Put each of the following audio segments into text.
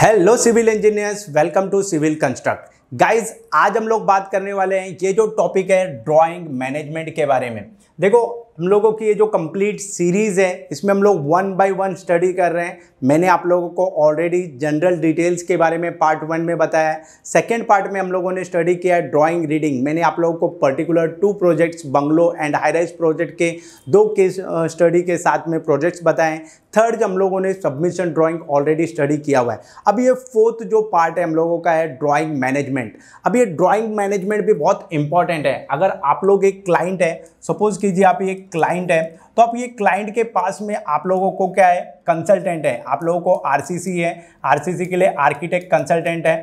Hello civil engineers, welcome to Civil Construct. Guys आज हम लोग बात करने वाले हैं ये जो टॉपिक है ड्राइंग मैनेजमेंट के बारे में देखो हम लोगों की ये जो कंप्लीट सीरीज़ है इसमें हम लोग वन बाय वन स्टडी कर रहे हैं मैंने आप लोगों को ऑलरेडी जनरल डिटेल्स के बारे में पार्ट वन में बताया सेकंड सेकेंड पार्ट में हम लोगों ने स्टडी किया है ड्राइंग रीडिंग मैंने आप लोगों को particular two projects bungalow and high rise project के दो केस स्टडी के साथ में प्रोजेक्ट्स बताए हैं थर्ड हम लोगों ने सबमिशन ड्रॉइंग ऑलरेडी स्टडी किया हुआ है अब ये फोर्थ जो पार्ट है हम लोगों का है ड्रॉइंग मैनेजमेंट मैनेजमेंट अब ये ड्राइंग मैनेजमेंट भी बहुत इंपॉर्टेंट है अगर आप लोग एक क्लाइंट है सपोज कीजिए आप एक क्लाइंट है तो आप ये क्लाइंट के पास में आप लोगों को क्या है कंसल्टेंट है आप लोगों को आरसीसी है आर के लिए आर्किटेक्ट कंसल्टेंट है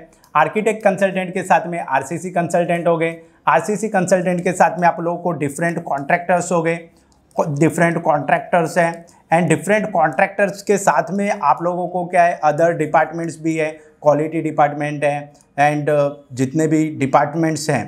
आर्किटेक्ट कंसल्टेंट के साथ में आरसीसी कंसल्टेंट हो गए आरसीसी कंसल्टेंट के साथ में आप लोगों को डिफरेंट कॉन्ट्रैक्टर्स हो गए डिफरेंट कॉन्ट्रैक्टर्स हैं एंड डिफरेंट कॉन्ट्रैक्टर्स के साथ में आप लोगों को क्या है अदर डिपार्टमेंट्स भी है क्वालिटी डिपार्टमेंट है एंड uh, जितने भी डिपार्टमेंट्स हैं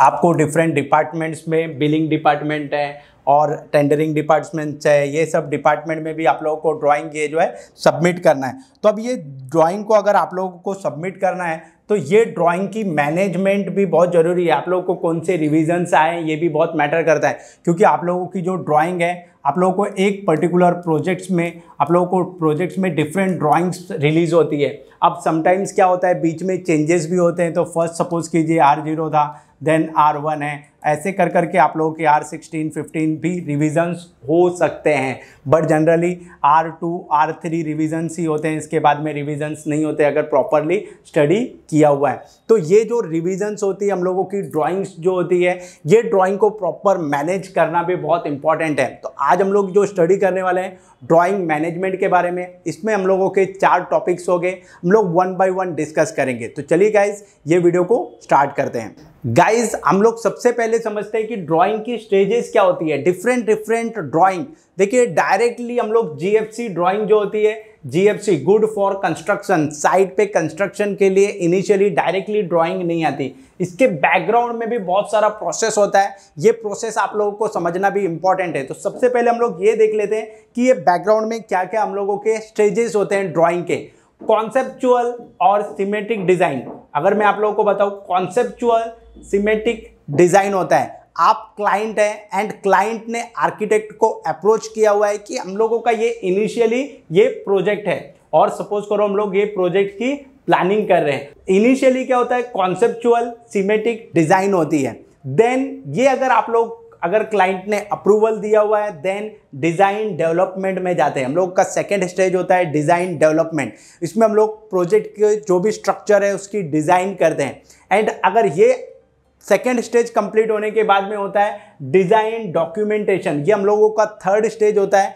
आपको डिफरेंट डिपार्टमेंट्स में बिलिंग डिपार्टमेंट है और टेंडरिंग डिपार्टमेंट्स है ये सब डिपार्टमेंट में भी आप लोगों को ड्राइंग ये जो है सबमिट करना है तो अब ये ड्राइंग को अगर आप लोगों को सबमिट करना है तो ये ड्राइंग की मैनेजमेंट भी बहुत ज़रूरी है आप लोगों को कौन से रिविजन्स आए ये भी बहुत मैटर करता है क्योंकि आप लोगों की जो ड्राइंग है आप लोगों को एक पर्टिकुलर प्रोजेक्ट्स में आप लोगों को प्रोजेक्ट्स में डिफरेंट ड्राइंग्स रिलीज़ होती है अब समटाइम्स क्या होता है बीच में चेंजेस भी होते हैं तो फर्स्ट सपोज कीजिए आर जीरो था देन आर वन है ऐसे कर करके आप लोगों के आर सिक्सटीन फिफ्टीन भी रिविजन्स हो सकते हैं but generally R two R three revisions ही होते हैं इसके बाद में रिविजन्स नहीं होते अगर प्रॉपरली स्टडी किया हुआ है तो ये जो रिविजन्स होती है हम लोगों की ड्राॅइंग्स जो होती है ये ड्राॅइंग को प्रॉपर मैनेज करना भी बहुत इंपॉर्टेंट है तो आज हम लोग जो स्टडी करने वाले हैं ड्राॅइंग मैनेजमेंट के बारे में इसमें हम लोगों के चार टॉपिक्स हो गए हम लोग वन बाई वन डिस्कस करेंगे तो चलिए गाइज ये वीडियो को स्टार्ट करते हैं गाइज हम लोग सबसे पहले समझते हैं कि ड्राइंग की स्टेजेस क्या होती है डिफरेंट डिफरेंट ड्राइंग देखिए डायरेक्टली हम लोग जीएफसी ड्राइंग जो होती है GFC good for construction site पे कंस्ट्रक्शन के लिए इनिशियली डायरेक्टली ड्राइंग नहीं आती इसके बैकग्राउंड में भी बहुत सारा प्रोसेस होता है ये प्रोसेस आप लोगों को समझना भी इंपॉर्टेंट है तो सबसे पहले हम लोग ये देख लेते हैं कि ये बैकग्राउंड में क्या क्या हम लोगों के स्टेजेस होते हैं ड्रॉइंग के कॉन्सेप्चुअल और सिमेट्रिक डिजाइन अगर मैं आप लोगों को बताऊं कॉन्सेप्चुअल सिमेट्रिक डिजाइन होता है आप क्लाइंट हैं एंड क्लाइंट ने आर्किटेक्ट को अप्रोच किया हुआ है कि हम लोगों का ये इनिशियली ये प्रोजेक्ट है और सपोज करो हम लोग ये प्रोजेक्ट की प्लानिंग कर रहे हैं इनिशियली क्या होता है कॉन्सेप्चुअल सिमेटिक डिजाइन होती है देन ये अगर आप लोग अगर क्लाइंट ने अप्रूवल दिया हुआ है देन डिज़ाइन डेवलपमेंट में जाते हैं हम लोग का सेकेंड स्टेज होता है डिज़ाइन डेवलपमेंट इसमें हम लोग प्रोजेक्ट के जो भी स्ट्रक्चर है उसकी डिज़ाइन करते हैं एंड अगर ये सेकेंड स्टेज कंप्लीट होने के बाद में होता है डिज़ाइन डॉक्यूमेंटेशन ये हम लोगों का थर्ड स्टेज होता है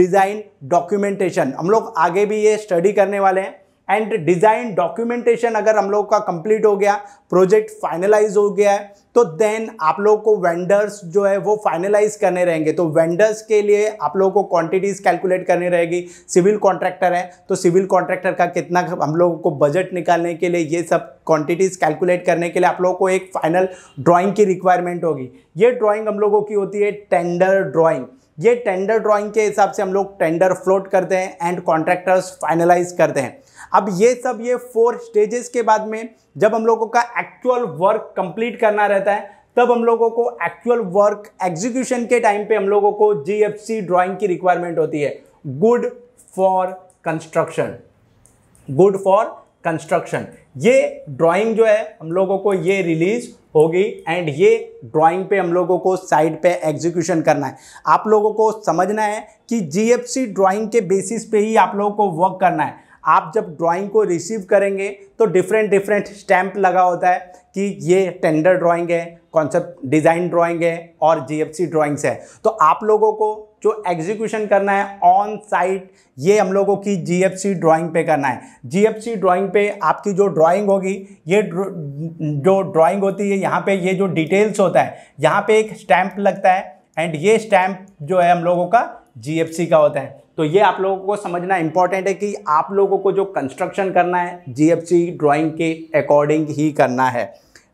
डिज़ाइन डॉक्यूमेंटेशन हम लोग आगे भी ये स्टडी करने वाले हैं एंड डिज़ाइन डॉक्यूमेंटेशन अगर हम लोग का कंप्लीट हो गया प्रोजेक्ट फाइनलाइज हो गया है तो देन आप लोग को वेंडर्स जो है वो फाइनलाइज करने रहेंगे तो वेंडर्स के लिए आप लोगों को क्वांटिटीज़ कैलकुलेट करनी रहेगी सिविल कॉन्ट्रैक्टर है तो सिविल कॉन्ट्रैक्टर का कितना हम लोगों को बजट निकालने के लिए ये सब क्वांटिटीज़ कैलकुलेट करने के लिए आप लोगों को एक फाइनल ड्राइंग की रिक्वायरमेंट होगी ये ड्राइंग हम लोगों की होती है टेंडर ड्राइंग ये टेंडर ड्राइंग के हिसाब से हम लोग टेंडर फ्लोट करते हैं एंड कॉन्ट्रैक्टर्स फाइनलाइज करते हैं अब ये सब ये फोर स्टेजेस के बाद में जब हम लोगों का एक्चुअल वर्क कंप्लीट करना रहता है तब हम लोगों को एक्चुअल वर्क एग्जीक्यूशन के टाइम पे हम लोगों को जीएफसी ड्राइंग की रिक्वायरमेंट होती है good for construction good for construction ये ड्राइंग जो है हम लोगों को ये रिलीज होगी एंड ये ड्राइंग पे हम लोगों को साइड पे एग्जीक्यूशन करना है आप लोगों को समझना है कि जीएफसी ड्राइंग के बेसिस पे ही आप लोगों को वर्क करना है आप जब ड्राइंग को रिसीव करेंगे तो डिफरेंट डिफरेंट स्टैंप लगा होता है कि ये टेंडर ड्राइंग है कॉन्सेप्ट डिज़ाइन ड्राइंग है और जीएफसी ड्राइंग्स है तो आप लोगों को जो एग्जीक्यूशन करना है ऑन साइट ये हम लोगों की जीएफसी ड्राइंग पे करना है जीएफसी ड्राइंग पे आपकी जो ड्राइंग होगी ये जो ड्राइंग होती है यहाँ पे ये जो डिटेल्स होता है यहाँ पे एक स्टैम्प लगता है एंड ये स्टैम्प जो है हम लोगों का जीएफसी का होता है तो ये आप लोगों को समझना इम्पॉर्टेंट है कि आप लोगों को जो कंस्ट्रक्शन करना है जीएफसी ड्राइंग के अकॉर्डिंग ही करना है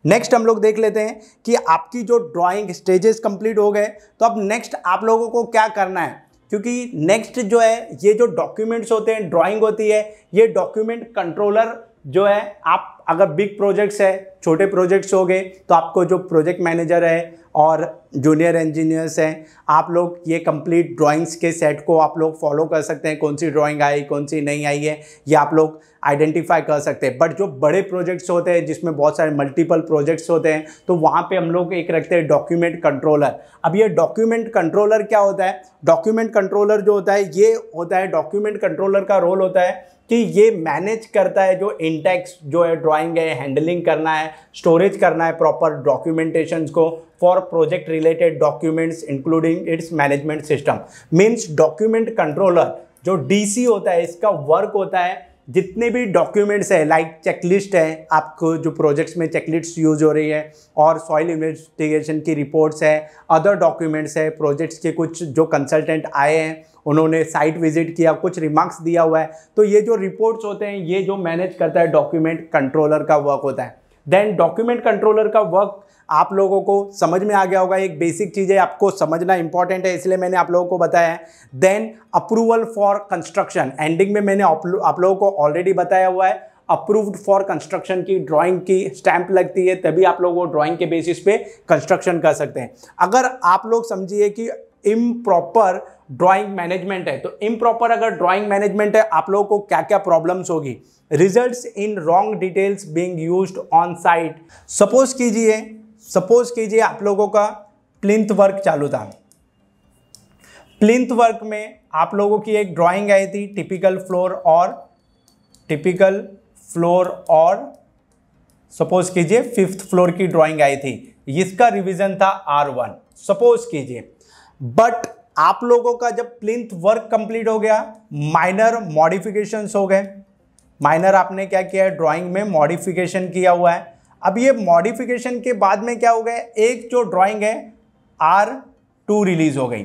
नेक्स्ट हम लोग देख लेते हैं कि आपकी जो ड्राइंग स्टेजेस कंप्लीट हो गए तो अब नेक्स्ट आप लोगों को क्या करना है क्योंकि नेक्स्ट जो है ये जो डॉक्यूमेंट्स होते हैं ड्राइंग होती है ये डॉक्यूमेंट कंट्रोलर जो है आप अगर बिग प्रोजेक्ट्स है छोटे प्रोजेक्ट्स हो गए तो आपको जो प्रोजेक्ट मैनेजर है और जूनियर इंजीनियर्स हैं आप लोग ये कंप्लीट ड्राइंग्स के सेट को आप लोग फॉलो कर सकते हैं कौन सी ड्राइंग आई कौन सी नहीं आई है ये आप लोग आइडेंटिफाई कर सकते हैं बट जो बड़े प्रोजेक्ट्स होते हैं जिसमें बहुत सारे मल्टीपल प्रोजेक्ट्स होते हैं तो वहाँ पे हम लोग एक रखते हैं डॉक्यूमेंट कंट्रोलर अब ये डॉक्यूमेंट कंट्रोलर क्या होता है डॉक्यूमेंट कंट्रोलर जो होता है ये होता है डॉक्यूमेंट कंट्रोलर का रोल होता है कि ये मैनेज करता है जो इंटेक्स जो है ड्राइंग है हैंडलिंग करना है स्टोरेज करना है प्रॉपर डॉक्यूमेंटेशन को for project related documents including its management system means document controller जो DC होता है इसका वर्क होता है जितने भी डॉक्यूमेंट्स हैं लाइक चेकलिस्ट है आपको जो प्रोजेक्ट्स में चेकलिस्ट यूज हो रही है और सॉइल इन्वेस्टिगेशन की रिपोर्ट्स है अदर डॉक्यूमेंट्स है प्रोजेक्ट्स के कुछ जो कंसल्टेंट आए हैं उन्होंने साइट विजिट किया कुछ रिमार्क्स दिया हुआ है तो ये जो रिपोर्ट्स होते हैं ये जो मैनेज करता है डॉक्यूमेंट कंट्रोलर का वर्क होता है देन डॉक्यूमेंट कंट्रोलर का वर्क आप लोगों को समझ में आ गया होगा एक बेसिक चीज़ है आपको समझना इंपॉर्टेंट है इसलिए मैंने आप लोगों को बताया है then approval for construction ending में मैंने आप, लोगों को ऑलरेडी बताया हुआ है अप्रूव्ड फॉर कंस्ट्रक्शन की ड्राइंग की स्टैंप लगती है तभी आप लोग वो ड्राइंग के बेसिस पे कंस्ट्रक्शन कर सकते हैं अगर आप लोग समझिए कि इम प्रॉपर ड्राइंग मैनेजमेंट है तो इम प्रॉपर अगर ड्राइंग मैनेजमेंट है आप लोगों को क्या क्या प्रॉब्लम्स होगी results in wrong details being used on site suppose कीजिए सपोज कीजिए आप लोगों का प्लिंथ वर्क चालू था प्लिंथ वर्क में आप लोगों की एक ड्राइंग आई थी टिपिकल फ्लोर और टिपिकल फ्लोर और सपोज कीजिए फिफ्थ फ्लोर की ड्राइंग आई थी इसका रिवीजन था आर वन सपोज कीजिए बट आप लोगों का जब प्लिंथ वर्क कंप्लीट हो गया माइनर मॉडिफिकेशंस हो गए माइनर आपने क्या किया है ड्राइंग में मॉडिफिकेशन किया हुआ है अब ये मॉडिफिकेशन के बाद में क्या हो गया एक जो ड्राइंग है आर टू रिलीज हो गई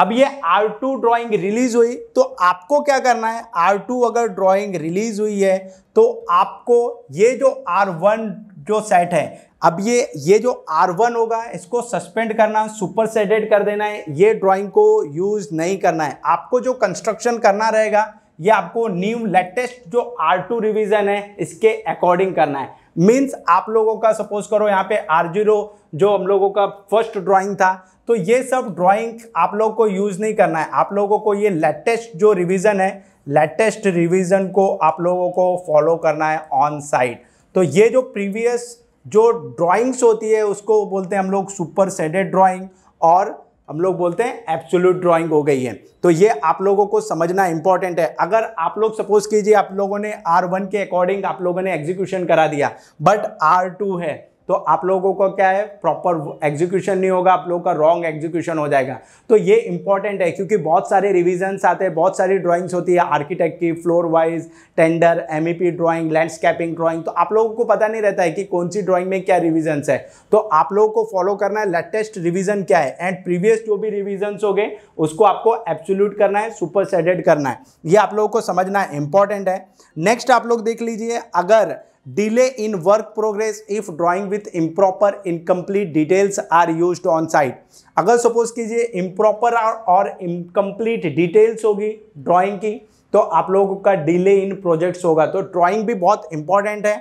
अब ये आर टू ड्रॉइंग रिलीज हुई तो आपको क्या करना है आर टू अगर ड्राइंग रिलीज हुई है तो आपको ये जो आर वन जो सेट है अब ये ये जो R1 होगा इसको सस्पेंड करना सुपर सेडेड कर देना है ये ड्राइंग को यूज़ नहीं करना है आपको जो कंस्ट्रक्शन करना रहेगा ये आपको न्यू लेटेस्ट जो R2 रिवीजन है इसके अकॉर्डिंग करना है मीन्स आप लोगों का सपोज करो यहाँ पे आर जीरो जो हम लोगों का फर्स्ट ड्राइंग था तो ये सब ड्राइंग आप लोगों को यूज़ नहीं करना है आप लोगों को ये लेटेस्ट जो रिविज़न है लेटेस्ट रिविज़न को आप लोगों को फॉलो करना है ऑन साइट तो ये जो प्रीवियस जो ड्राइंग्स होती है उसको बोलते हैं हम लोग सुपर सेडेड ड्राइंग और हम लोग बोलते हैं एब्सोल्यूट ड्राइंग हो गई है तो ये आप लोगों को समझना इंपॉर्टेंट है अगर आप लोग सपोज कीजिए आप लोगों ने आर वन के अकॉर्डिंग आप लोगों ने एग्जीक्यूशन करा दिया बट आर टू है तो आप लोगों को क्या है प्रॉपर एग्जीक्यूशन नहीं होगा आप लोगों का रॉन्ग एग्जीक्यूशन हो जाएगा तो ये इंपॉर्टेंट है क्योंकि बहुत सारे रिविजन्स आते हैं बहुत सारी ड्राइंग्स होती है आर्किटेक्ट की floor wise tender M E drawing landscaping drawing तो आप लोगों को पता नहीं रहता है कि कौन सी ड्राइंग में क्या रिविजन्स है तो आप लोगों को फॉलो करना है लेटेस्ट रिविजन क्या है एंड प्रीवियस जो भी रिविजन्स हो गए उसको आपको एब्सोल्यूट करना है सुपर सेडेड करना है ये आप लोगों को समझना इंपॉर्टेंट है नेक्स्ट आप लोग देख लीजिए अगर delay in work progress if drawing with improper incomplete details are use on site अगर सपोज कीजिए इम्प्रॉपर और इनकम्प्लीट डिटेल्स होगी ड्राइंग की तो आप लोगों का डिले इन प्रोजेक्ट्स होगा तो ड्राइंग भी बहुत इंपॉर्टेंट है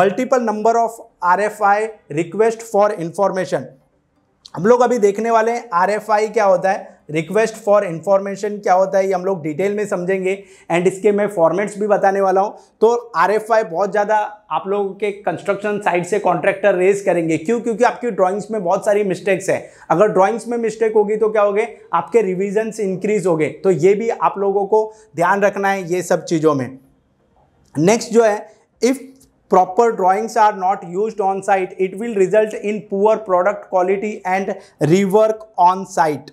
multiple number of R F I request for information हम लोग अभी देखने वाले हैं आर क्या होता है रिक्वेस्ट फॉर इन्फॉर्मेशन क्या होता है ये हम लोग डिटेल में समझेंगे एंड इसके मैं फॉर्मेट्स भी बताने वाला हूँ तो आर बहुत ज़्यादा आप लोगों के कंस्ट्रक्शन साइड से कॉन्ट्रैक्टर रेज करेंगे क्यों क्योंकि आपकी ड्राइंग्स में बहुत सारी मिस्टेक्स हैं अगर ड्राइंग्स में मिस्टेक होगी तो क्या हो गए आपके रिविजन्स इंक्रीज हो गए तो ये भी आप लोगों को ध्यान रखना है ये सब चीज़ों में नेक्स्ट जो है if proper drawings are not used on site it will result in poor product quality and rework on site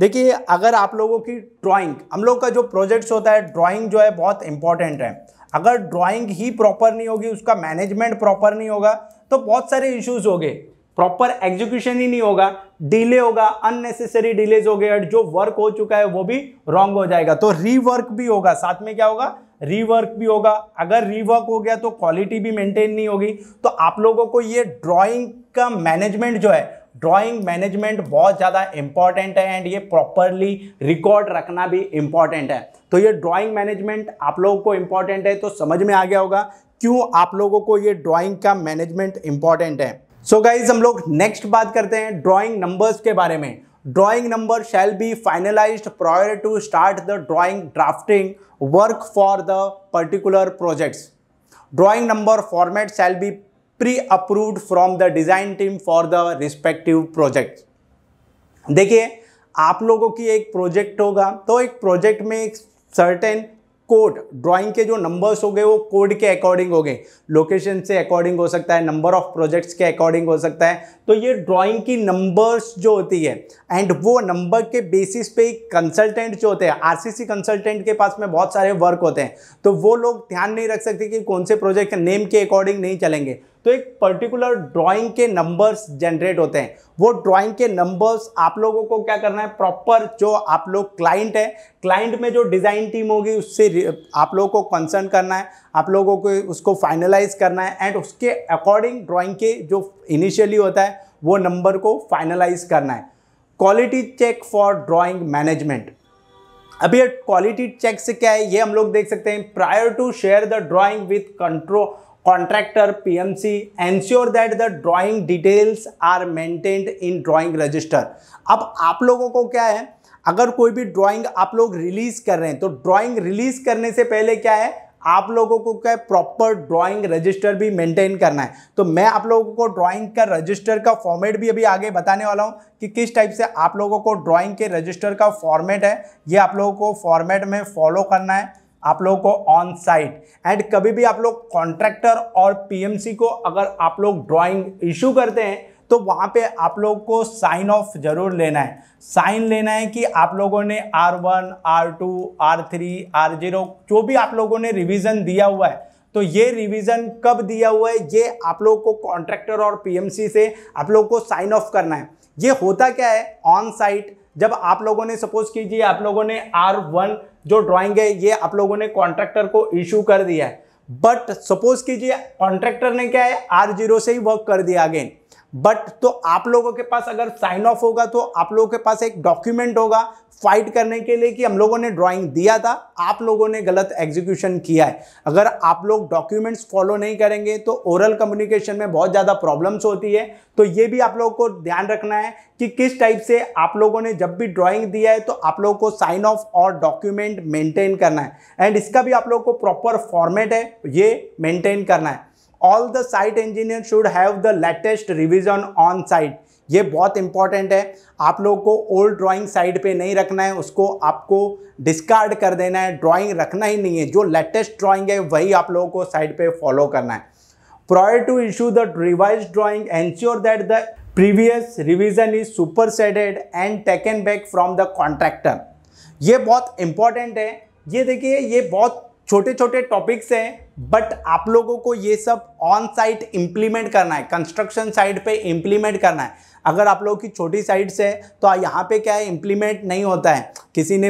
देखिए अगर आप लोगों की ड्राइंग हम लोग का जो प्रोजेक्ट्स होता है ड्राइंग जो है बहुत इंपॉर्टेंट है अगर ड्राइंग ही प्रॉपर नहीं होगी उसका मैनेजमेंट प्रॉपर नहीं होगा तो बहुत सारे इश्यूज गए प्रॉपर एग्जीक्यूशन ही नहीं होगा डिले होगा अननेसेसरी डिलेज हो गए और जो वर्क हो चुका है वो भी रॉन्ग हो जाएगा तो रीवर्क भी होगा साथ में क्या होगा रीवर्क भी होगा अगर रीवर्क हो गया तो क्वालिटी भी मेंटेन नहीं होगी तो आप लोगों को ये ड्राइंग का मैनेजमेंट जो है ड्राइंग मैनेजमेंट बहुत ज़्यादा इंपॉर्टेंट है एंड ये प्रॉपरली रिकॉर्ड रखना भी इंपॉर्टेंट है तो ये ड्राइंग मैनेजमेंट आप लोगों को इंपॉर्टेंट है तो समझ में आ गया होगा क्यों आप लोगों को ये ड्राइंग का मैनेजमेंट इंपॉर्टेंट है सो so गाइज हम लोग नेक्स्ट बात करते हैं ड्राइंग नंबर्स के बारे में drawing number shall be finalize prior to start the drawing drafting work for the particular projects Drawing number format shall be pre approved from the design team for the respective project देखिए आप लोगों की एक project होगा तो एक project में एक सर्टेन कोड ड्राइंग के जो नंबर्स हो गए वो कोड के अकॉर्डिंग हो गए लोकेशन से अकॉर्डिंग हो सकता है नंबर ऑफ प्रोजेक्ट्स के अकॉर्डिंग हो सकता है तो ये ड्राइंग की नंबर्स जो होती है एंड वो नंबर के बेसिस पे कंसल्टेंट जो होते हैं आरसीसी कंसल्टेंट के पास में बहुत सारे वर्क होते हैं तो वो लोग ध्यान नहीं रख सकते कि कौन से प्रोजेक्ट नेम के अकॉर्डिंग नहीं चलेंगे तो एक पर्टिकुलर ड्राइंग के नंबर्स जनरेट होते हैं वो ड्राइंग के नंबर्स आप लोगों को क्या करना है प्रॉपर जो आप लोग क्लाइंट है क्लाइंट में जो डिज़ाइन टीम होगी उससे आप लोगों को कंसर्न करना है आप लोगों को उसको फाइनलाइज करना है एंड उसके अकॉर्डिंग ड्राइंग के जो इनिशियली होता है वो नंबर को फाइनलाइज करना है quality check for drawing management अब ये क्वालिटी चेक से क्या है ये हम लोग देख सकते हैं prior to share the drawing with कंट्रो contractor PMC ensure that the drawing details are maintained in drawing register अब आप लोगों को क्या है अगर कोई भी ड्राइंग आप लोग रिलीज कर रहे हैं तो ड्राइंग रिलीज करने से पहले क्या है आप लोगों को क्या प्रॉपर ड्राइंग रजिस्टर भी मेंटेन करना है तो मैं आप लोगों को ड्राइंग का रजिस्टर का फॉर्मेट भी अभी आगे बताने वाला हूँ कि किस टाइप से आप लोगों को ड्राइंग के रजिस्टर का फॉर्मेट है ये आप लोगों को फॉर्मेट में फॉलो करना है आप लोगों को ऑन साइट एंड कभी भी आप लोग कॉन्ट्रैक्टर और पीएमसी को अगर आप लोग ड्राइंग इशू करते हैं तो वहाँ पे आप लोग को साइन ऑफ जरूर लेना है साइन लेना है कि आप लोगों ने R one R two R three R zero जो भी आप लोगों ने रिविज़न दिया हुआ है तो ये रिवीजन कब दिया हुआ है ये आप लोग को कॉन्ट्रैक्टर और पीएमसी से आप लोग को साइन ऑफ करना है ये होता क्या है ऑन साइट जब आप लोगों ने सपोज कीजिए आप लोगों ने आर वन जो ड्राइंग है ये आप लोगों ने कॉन्ट्रैक्टर को इशू कर दिया है बट सपोज कीजिए कॉन्ट्रैक्टर ने क्या है आर जीरो से ही वर्क कर दिया अगेन बट तो आप लोगों के पास अगर साइन ऑफ होगा तो आप लोगों के पास एक डॉक्यूमेंट होगा फाइट करने के लिए कि हम लोगों ने ड्राइंग दिया था आप लोगों ने गलत एग्जीक्यूशन किया है अगर आप लोग डॉक्यूमेंट्स फॉलो नहीं करेंगे तो ओरल कम्युनिकेशन में बहुत ज़्यादा प्रॉब्लम्स होती है तो ये भी आप लोगों को ध्यान रखना है कि किस टाइप से आप लोगों ने जब भी ड्राइंग दिया है तो आप लोगों को साइन ऑफ और डॉक्यूमेंट मेंटेन करना है एंड इसका भी आप लोगों को प्रॉपर फॉर्मेट है ये मेंटेन करना है all the site engineer should have the latest revision on site ये बहुत इंपॉर्टेंट है आप लोगों को ओल्ड ड्राइंग साइड पे नहीं रखना है उसको आपको डिस्कार्ड कर देना है ड्राइंग रखना ही नहीं है जो लेटेस्ट ड्राइंग है वही आप लोगों को साइड पे फॉलो करना है to issue the revise drawing ensure that the previous revision is superseded and taken back from the contractor ये बहुत इंपॉर्टेंट है ये देखिए ये बहुत छोटे छोटे टॉपिक्स हैं बट आप लोगों को ये सब ऑन साइट इम्प्लीमेंट करना है कंस्ट्रक्शन साइट पे इम्प्लीमेंट करना है अगर आप लोगों की छोटी साइट्स है तो यहाँ पे क्या है इम्प्लीमेंट नहीं होता है किसी ने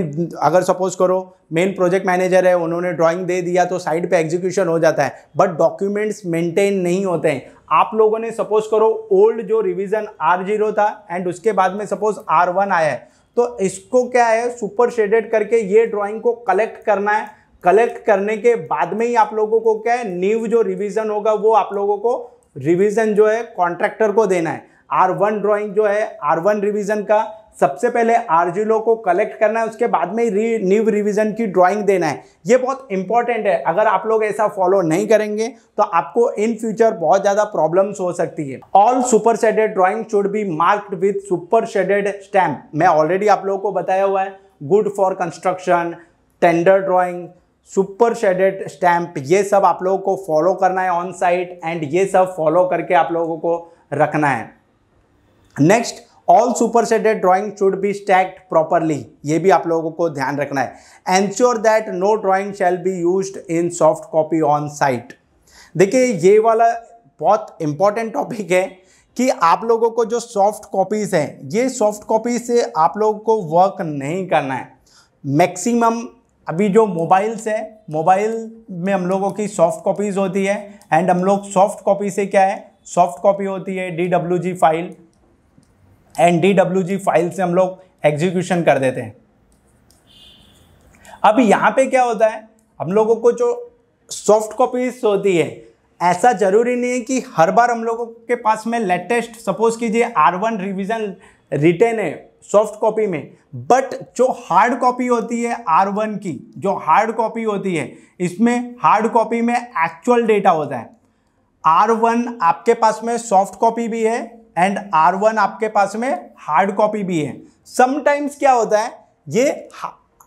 अगर सपोज करो मेन प्रोजेक्ट मैनेजर है उन्होंने ड्राइंग दे दिया तो साइट पे एग्जीक्यूशन हो जाता है बट डॉक्यूमेंट्स मेंटेन नहीं होते हैं आप लोगों ने सपोज करो ओल्ड जो रिविज़न आर जीरो था एंड उसके बाद में सपोज आर वन आया है तो इसको क्या है सुपर शेडेड करके ये ड्राइंग को कलेक्ट करना है कलेक्ट करने के बाद में ही आप लोगों को क्या है न्यू जो रिवीजन होगा वो आप लोगों को रिवीजन जो है कॉन्ट्रैक्टर को देना है आर वन ड्रॉइंग जो है आर वन रिविजन का सबसे पहले आरजीलो को कलेक्ट करना है उसके बाद में री, न्यू रिविजन की ड्रॉइंग देना है ये बहुत इंपॉर्टेंट है अगर आप लोग ऐसा फॉलो नहीं करेंगे तो आपको इन फ्यूचर बहुत ज़्यादा प्रॉब्लम्स हो सकती है all superseded drawing should be marked with superseded stamp मैं ऑलरेडी आप लोगों को बताया हुआ है good for construction tender drawing superseded stamp ये सब आप लोगों को फॉलो करना है ऑन साइट एंड ये सब फॉलो करके आप लोगों को रखना है next all superseded drawing should be stacked properly ये भी आप लोगों को ध्यान रखना है ensure that no drawing shall be use in soft copy on site देखिए ये वाला बहुत इंपॉर्टेंट टॉपिक है कि आप लोगों को जो सॉफ्ट कॉपीज़ हैं ये सॉफ्ट कॉपी से आप लोगों को वर्क नहीं करना है मैक्सिमम अभी जो मोबाइल्स है मोबाइल में हम लोगों की सॉफ्ट कॉपीज़ होती है एंड हम लोग सॉफ्ट कॉपी से क्या है सॉफ्ट कॉपी होती है D W G file and D W G file से हम लोग एग्जीक्यूशन कर देते हैं अब यहाँ पे क्या होता है हम लोगों को जो सॉफ्ट कॉपीज होती है ऐसा ज़रूरी नहीं है कि हर बार हम लोगों के पास में लेटेस्ट सपोज कीजिए आर वन रिविज़न रिटेन है सॉफ्ट कॉपी में बट जो हार्ड कॉपी होती है आर वन की जो हार्ड कॉपी होती है इसमें हार्ड कॉपी में एक्चुअल डेटा होता है आर वन आपके पास में सॉफ्ट कॉपी भी है एंड आर वन आपके पास में हार्ड कॉपी भी है समटाइम्स क्या होता है ये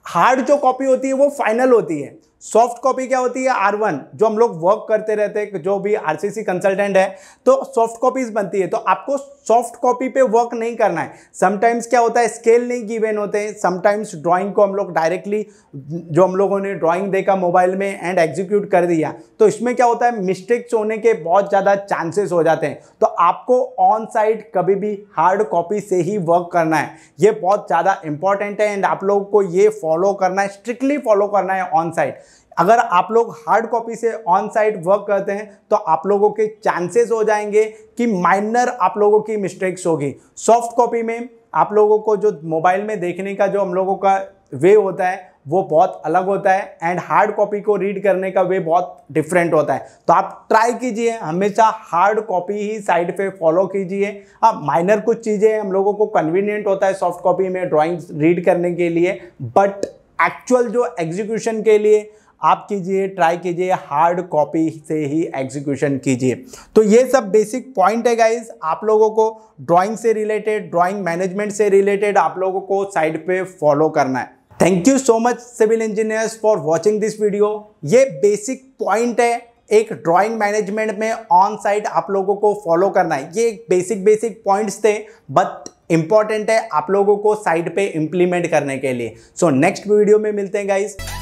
हार्ड जो कॉपी होती है वो फाइनल होती है सॉफ्ट कॉपी क्या होती है आर वन जो हम लोग वर्क करते रहते हैं जो भी आरसीसी कंसल्टेंट है तो सॉफ्ट कॉपीज बनती है तो आपको सॉफ्ट कॉपी पे वर्क नहीं करना है समटाइम्स क्या होता है स्केल नहीं गिवेन होते हैं समटाइम्स ड्राइंग को हम लोग डायरेक्टली जो हम लोगों ने ड्राइंग देखा मोबाइल में एंड एग्जीक्यूट कर दिया तो इसमें क्या होता है मिस्टेक्स होने के बहुत ज़्यादा चांसेस हो जाते हैं तो आपको ऑन साइट कभी भी हार्ड कॉपी से ही वर्क करना है ये बहुत ज़्यादा इंपॉर्टेंट है एंड आप लोगों को ये फॉलो करना है स्ट्रिक्टली फॉलो करना है ऑन साइट अगर आप लोग हार्ड कॉपी से ऑन साइट वर्क करते हैं तो आप लोगों के चांसेस हो जाएंगे कि माइनर आप लोगों की मिस्टेक्स होगी सॉफ्ट कॉपी में आप लोगों को जो मोबाइल में देखने का जो हम लोगों का वे होता है वो बहुत अलग होता है एंड हार्ड कॉपी को रीड करने का वे बहुत डिफरेंट होता है तो आप ट्राई कीजिए हमेशा हार्ड कॉपी ही साइड पे फॉलो कीजिए अब हाँ, माइनर कुछ चीज़ें हम लोगों को कन्वीनियंट होता है सॉफ्ट कॉपी में ड्राइंग्स रीड करने के लिए बट एक्चुअल जो एग्जीक्यूशन के लिए आप कीजिए ट्राई कीजिए हार्ड कॉपी से ही एग्जीक्यूशन कीजिए तो ये सब बेसिक पॉइंट है गाइज आप लोगों को ड्राइंग से रिलेटेड ड्राइंग मैनेजमेंट से रिलेटेड आप लोगों को साइड पे फॉलो करना है thank you so much civil engineers for watching this video ये बेसिक पॉइंट है एक ड्राइंग मैनेजमेंट में ऑन साइट आप लोगों को फॉलो करना है ये एक बेसिक बेसिक पॉइंट्स थे बट इंपॉर्टेंट है आप लोगों को साइड पे इंप्लीमेंट करने के लिए सो नेक्स्ट वीडियो में मिलते हैं गाइज़